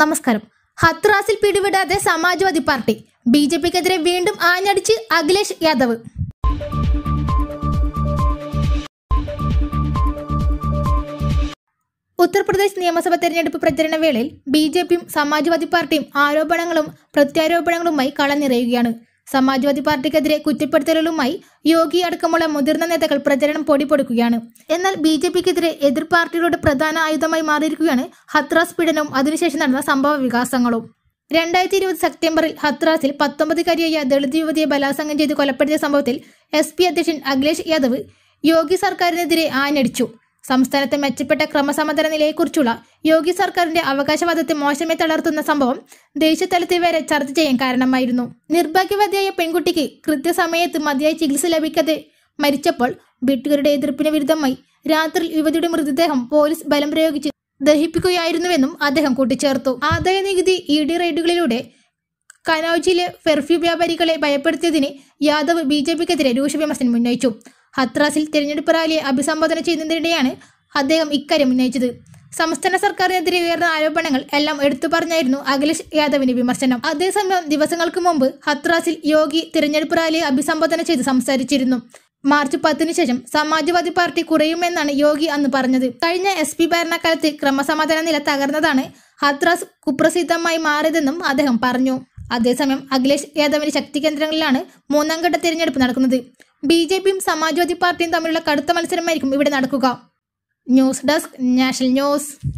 നമസ്കാരം ഹത്രാസിൽ പിടിവിടാതെ സമാജ്വാദി പാർട്ടി ബി ജെ പിക്കെതിരെ വീണ്ടും ആഞ്ഞടിച്ച് അഖിലേഷ് യാദവ് ഉത്തർപ്രദേശ് നിയമസഭ തെരഞ്ഞെടുപ്പ് പ്രചരണ വേളയിൽ ബി ജെ പിയും സമാജ്വാദി പാർട്ടിയും ആരോപണങ്ങളും പ്രത്യാരോപണങ്ങളുമായി കളനിറയുകയാണ് സമാജ്വാദി പാർട്ടിക്കെതിരെ കുറ്റപ്പെടുത്തലുകളുമായി യോഗി അടക്കമുള്ള മുതിർന്ന നേതാക്കൾ പ്രചരണം പൊടിപൊടുക്കുകയാണ് എന്നാൽ ബി ജെ പിക്കെതിരെ എതിർ പാർട്ടികളുടെ പ്രധാന ആയുധമായി മാറിയിരിക്കുകയാണ് ഹത്രാസ് പീഡനവും അതിനുശേഷം നടന്ന സംഭവ വികാസങ്ങളും രണ്ടായിരത്തി ഇരുപത് സെപ്റ്റംബറിൽ ഹത്രാസിൽ പത്തൊമ്പതുകാരിയായ ദളിത് യുവതിയെ ബലാത്സംഗം ചെയ്ത് കൊലപ്പെടുത്തിയ സംഭവത്തിൽ എസ് പി അധ്യക്ഷൻ അഖിലേഷ് യാദവ് യോഗി സർക്കാരിനെതിരെ ആഞ്ഞടിച്ചു സംസ്ഥാനത്തെ മെച്ചപ്പെട്ട ക്രമസമാധാന നിലയെക്കുറിച്ചുള്ള യോഗി സർക്കാരിന്റെ അവകാശവാദത്തെ മോശമായി തളർത്തുന്ന സംഭവം ദേശീയതലത്തിൽ വരെ ചർച്ച ചെയ്യാൻ കാരണമായിരുന്നു നിർഭാഗ്യവതിയായ പെൺകുട്ടിക്ക് കൃത്യസമയത്ത് മതിയായ ചികിത്സ ലഭിക്കാതെ മരിച്ചപ്പോൾ വീട്ടുകാരുടെ എതിർപ്പിന് വിരുദ്ധമായി രാത്രിയിൽ യുവതിയുടെ മൃതദേഹം പോലീസ് ബലം പ്രയോഗിച്ച് ദഹിപ്പിക്കുകയായിരുന്നുവെന്നും അദ്ദേഹം കൂട്ടിച്ചേർത്തു ആദായ നികുതി ഇ ഡി റെയ്ഡുകളിലൂടെ കനൌജിലെ ഫെർഫ്യൂ വ്യാപാരികളെ ഭയപ്പെടുത്തിയതിന് യാദവ് ബി ജെ പിക്കെതിരെ രൂക്ഷ വിമർശനം ഉന്നയിച്ചു ഹത്രാസിൽ തിരഞ്ഞെടുപ്പ് റാലിയെ അഭിസംബോധന ചെയ്യുന്നതിനിടെയാണ് അദ്ദേഹം ഇക്കാര്യം ഉന്നയിച്ചത് സംസ്ഥാന സർക്കാരിനെതിരെ ഉയർന്ന ആരോപണങ്ങൾ എല്ലാം എടുത്തു പറഞ്ഞായിരുന്നു അഖിലേഷ് യാദവിന്റെ വിമർശനം അതേസമയം ദിവസങ്ങൾക്ക് മുമ്പ് ഹത്രാസിൽ യോഗി തിരഞ്ഞെടുപ്പ് റാലിയെ അഭിസംബോധന ചെയ്ത് സംസാരിച്ചിരുന്നു മാർച്ച് പത്തിന് ശേഷം സമാജ്വാദി പാർട്ടി കുറയുമെന്നാണ് യോഗി അന്ന് പറഞ്ഞത് കഴിഞ്ഞ എസ് പി ഭരണകാലത്ത് ക്രമസമാധാന നില തകർന്നതാണ് ഹത്രാസ് കുപ്രസിദ്ധമായി മാറിയതെന്നും അദ്ദേഹം പറഞ്ഞു അതേസമയം അഖിലേഷ് യാദവിന്റെ ശക്തി കേന്ദ്രങ്ങളിലാണ് മൂന്നാം ഘട്ട തിരഞ്ഞെടുപ്പ് നടക്കുന്നത് ബി ജെ പിയും സമാജ്വാദി പാർട്ടിയും തമ്മിലുള്ള കടുത്ത മത്സരമായിരിക്കും ഇവിടെ നടക്കുക ന്യൂസ് ഡെസ്ക് നാഷണൽ ന്യൂസ്